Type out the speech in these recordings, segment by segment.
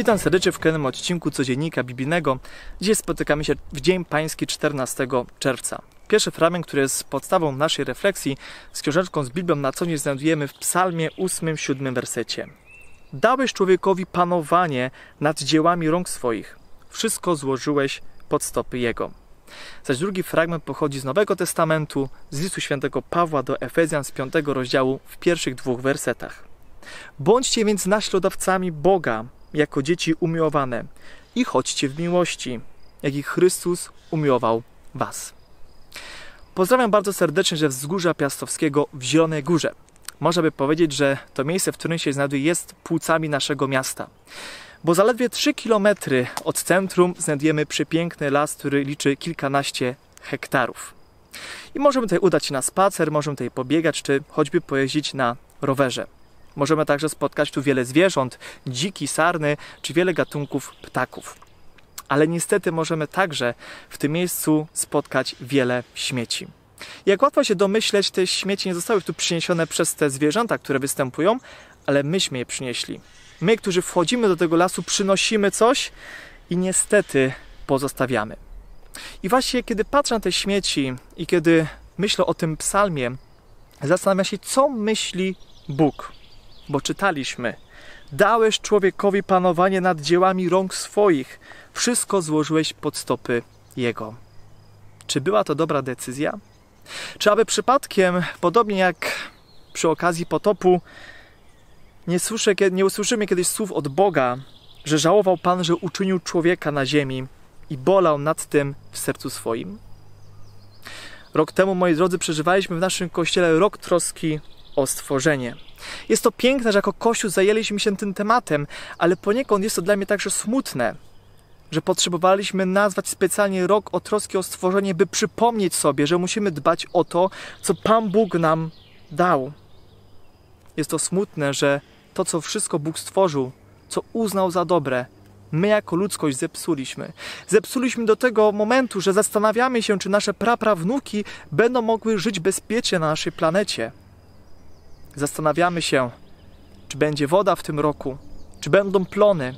Witam serdecznie w kolejnym odcinku codziennika biblijnego. Dziś spotykamy się w Dzień Pański 14 czerwca. Pierwszy fragment, który jest podstawą naszej refleksji z książeczką z Biblią na co dzień znajdujemy w psalmie 8-7 wersecie. Dałeś człowiekowi panowanie nad dziełami rąk swoich. Wszystko złożyłeś pod stopy jego. Zaś drugi fragment pochodzi z Nowego Testamentu, z listu świętego Pawła do Efezjan z 5 rozdziału w pierwszych dwóch wersetach. Bądźcie więc naśladowcami Boga, jako dzieci umiłowane i chodźcie w miłości, jak i Chrystus umiłował was. Pozdrawiam bardzo serdecznie ze wzgórza Piastowskiego w Zielonej Górze. Można by powiedzieć, że to miejsce, w którym się znajduje, jest płucami naszego miasta. Bo zaledwie 3 km od centrum znajdujemy przepiękny las, który liczy kilkanaście hektarów. I możemy tutaj udać się na spacer, możemy tutaj pobiegać, czy choćby pojeździć na rowerze. Możemy także spotkać tu wiele zwierząt, dziki, sarny czy wiele gatunków ptaków. Ale niestety możemy także w tym miejscu spotkać wiele śmieci. Jak łatwo się domyśleć, te śmieci nie zostały tu przyniesione przez te zwierzęta, które występują, ale myśmy je przynieśli. My, którzy wchodzimy do tego lasu, przynosimy coś i niestety pozostawiamy. I właśnie kiedy patrzę na te śmieci i kiedy myślę o tym psalmie, zastanawiam się, co myśli Bóg bo czytaliśmy: Dałeś człowiekowi panowanie nad dziełami rąk swoich, wszystko złożyłeś pod stopy jego. Czy była to dobra decyzja? Czy aby przypadkiem, podobnie jak przy okazji potopu, nie, słyszę, nie usłyszymy kiedyś słów od Boga, że żałował Pan, że uczynił człowieka na ziemi i bolał nad tym w sercu swoim? Rok temu, moi drodzy, przeżywaliśmy w naszym kościele rok troski o stworzenie. Jest to piękne, że jako Kościół zajęliśmy się tym tematem, ale poniekąd jest to dla mnie także smutne, że potrzebowaliśmy nazwać specjalnie rok o troski o stworzenie, by przypomnieć sobie, że musimy dbać o to, co Pan Bóg nam dał. Jest to smutne, że to, co wszystko Bóg stworzył, co uznał za dobre, my jako ludzkość zepsuliśmy. Zepsuliśmy do tego momentu, że zastanawiamy się, czy nasze praprawnuki będą mogły żyć bezpiecznie na naszej planecie. Zastanawiamy się, czy będzie woda w tym roku, czy będą plony.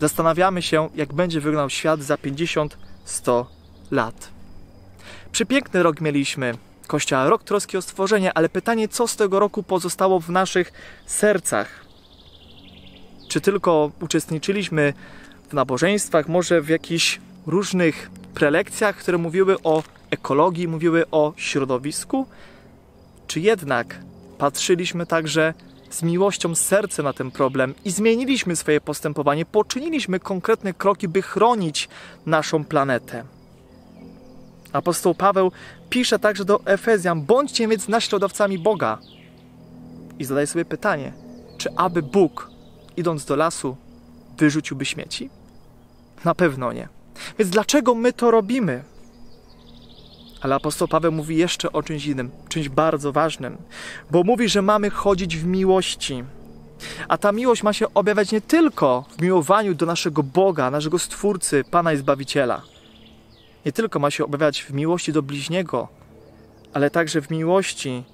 Zastanawiamy się, jak będzie wyglądał świat za 50-100 lat. Przepiękny rok mieliśmy Kościoła, rok troski o stworzenie, ale pytanie, co z tego roku pozostało w naszych sercach? Czy tylko uczestniczyliśmy w nabożeństwach, może w jakichś różnych prelekcjach, które mówiły o ekologii, mówiły o środowisku? Czy jednak Patrzyliśmy także z miłością serca na ten problem i zmieniliśmy swoje postępowanie, poczyniliśmy konkretne kroki, by chronić naszą planetę. Apostoł Paweł pisze także do Efezjan: bądźcie więc naśladowcami Boga. I zadaj sobie pytanie, czy aby Bóg, idąc do lasu, wyrzuciłby śmieci? Na pewno nie. Więc dlaczego my to robimy? Ale apostoł Paweł mówi jeszcze o czymś innym, czymś bardzo ważnym, bo mówi, że mamy chodzić w miłości. A ta miłość ma się objawiać nie tylko w miłowaniu do naszego Boga, naszego Stwórcy, Pana i Zbawiciela. Nie tylko ma się objawiać w miłości do bliźniego, ale także w miłości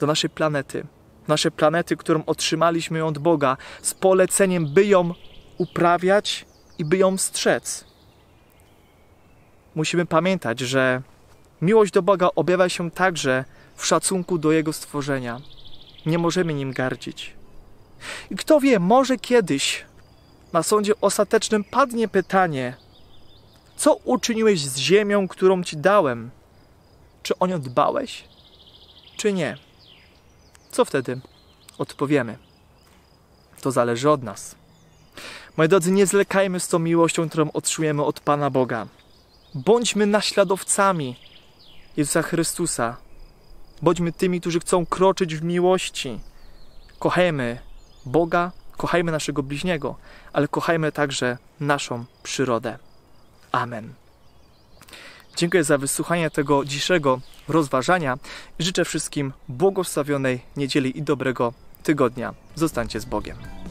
do naszej planety. Naszej planety, którą otrzymaliśmy od Boga, z poleceniem, by ją uprawiać i by ją strzec. Musimy pamiętać, że Miłość do Boga objawia się także w szacunku do Jego stworzenia. Nie możemy nim gardzić. I kto wie, może kiedyś na sądzie ostatecznym padnie pytanie: Co uczyniłeś z ziemią, którą ci dałem? Czy o nią dbałeś, czy nie? Co wtedy odpowiemy? To zależy od nas. Moi drodzy, nie zlekajmy z tą miłością, którą otrzymujemy od Pana Boga. Bądźmy naśladowcami Jezusa Chrystusa. Bądźmy tymi, którzy chcą kroczyć w miłości. Kochajmy Boga, kochajmy naszego bliźniego, ale kochajmy także naszą przyrodę. Amen. Dziękuję za wysłuchanie tego dzisiejszego rozważania. Życzę wszystkim błogosławionej niedzieli i dobrego tygodnia. Zostańcie z Bogiem.